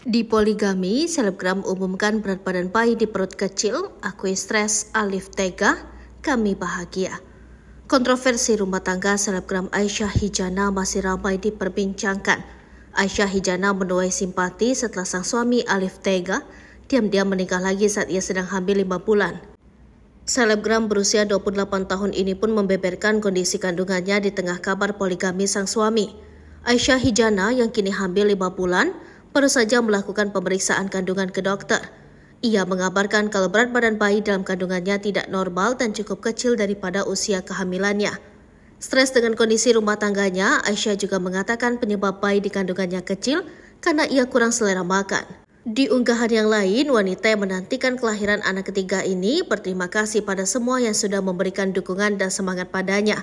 Di poligami, selebgram umumkan berat badan bayi di perut kecil, Aku stres, Alif tega, kami bahagia. Kontroversi rumah tangga selebgram Aisyah Hijana masih ramai diperbincangkan. Aisyah Hijana menuai simpati setelah sang suami Alif Tega diam-diam menikah lagi saat ia sedang hamil lima bulan. Selebgram berusia 28 tahun ini pun membeberkan kondisi kandungannya di tengah kabar poligami sang suami. Aisyah Hijana yang kini hamil lima bulan, baru saja melakukan pemeriksaan kandungan ke dokter. Ia mengabarkan kalau berat badan bayi dalam kandungannya tidak normal dan cukup kecil daripada usia kehamilannya. Stres dengan kondisi rumah tangganya, Aisyah juga mengatakan penyebab bayi di kandungannya kecil karena ia kurang selera makan. Di unggahan yang lain, wanita yang menantikan kelahiran anak ketiga ini berterima kasih pada semua yang sudah memberikan dukungan dan semangat padanya.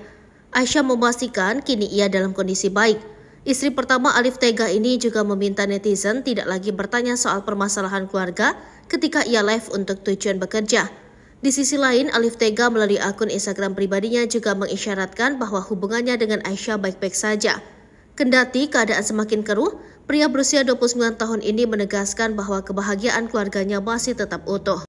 Aisyah memastikan kini ia dalam kondisi baik, Istri pertama Alif Tega ini juga meminta netizen tidak lagi bertanya soal permasalahan keluarga ketika ia live untuk tujuan bekerja. Di sisi lain, Alif Tega melalui akun Instagram pribadinya juga mengisyaratkan bahwa hubungannya dengan Aisyah baik-baik saja. Kendati keadaan semakin keruh, pria berusia 29 tahun ini menegaskan bahwa kebahagiaan keluarganya masih tetap utuh.